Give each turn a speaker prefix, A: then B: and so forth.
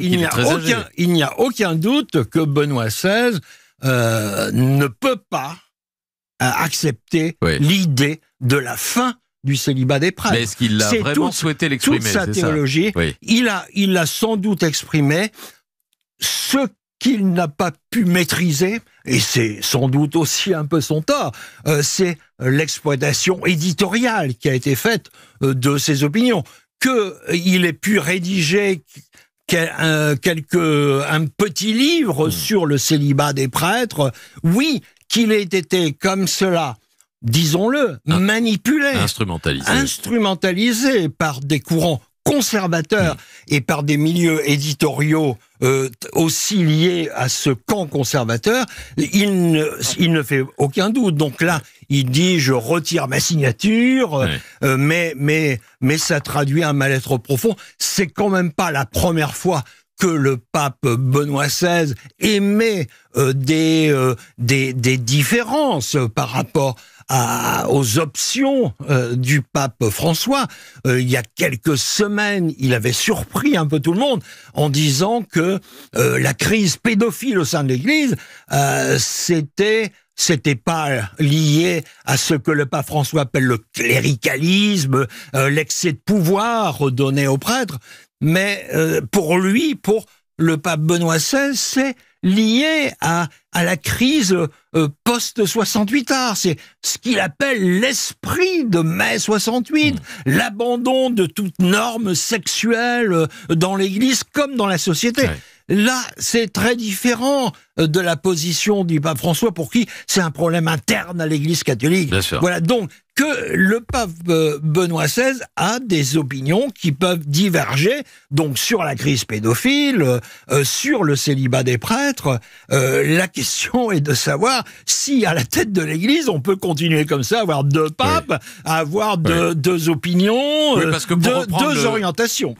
A: il
B: n'y a, aucun, doute que Benoît XVI euh, ne peut pas euh, accepter l'idée de la fin du célibat des prêtres. Mais est-ce qu'il a vraiment souhaité l'exprimer Toute sa théologie, il a, il l'a sans doute exprimé. Ce qu'il n'a pas pu maîtriser, et c'est sans doute aussi un peu son tort, euh, c'est l'exploitation éditoriale qui a été faite de ses opinions. Qu'il ait pu rédiger un, euh, un petit livre hmm. sur le célibat des prêtres. Oui, qu'il ait été comme cela disons-le, ah. manipulé, instrumentalisé. par des courants conservateurs hmm. et par des milieux éditoriaux euh, aussi liés à ce camp conservateur, il il ne fait aucun doute. Donc là, il dit je retire ma signature, euh, mais, mais, mais ça traduit un mal-être profond. C'est quand même pas la première fois que le pape Benoît XVI émet euh, des, euh, des, des, différences par rapport à, aux options du pape François. il y a quelques semaines, il avait surpris un peu tout le monde en disant que la crise pédophile au sein de l'Église, c'était c'était pas euh, lié à ce que le pape François appelle le cléricalisme, euh, l'excès de pouvoir donné aux prêtres, mais euh, pour lui, pour le pape Benoît XVI, c'est lié à, la crise post-68 art. C'est ce qu'il appelle l'esprit de mai 68, mmh. l'abandon de toute norme sexuelle dans l'Église comme dans la société. Là, c'est très différent euh, de la position du pape François pour qui c'est un problème interne à l'Église catholique. Voilà donc que le pape euh, Benoît XVI a des opinions qui peuvent diverger donc sur la crise pédophile, euh, sur le célibat des prêtres. la question est de savoir si à la tête de l'Église on peut continuer comme ça, avoir deux papes, avoir deux, opinions, deux, orientations.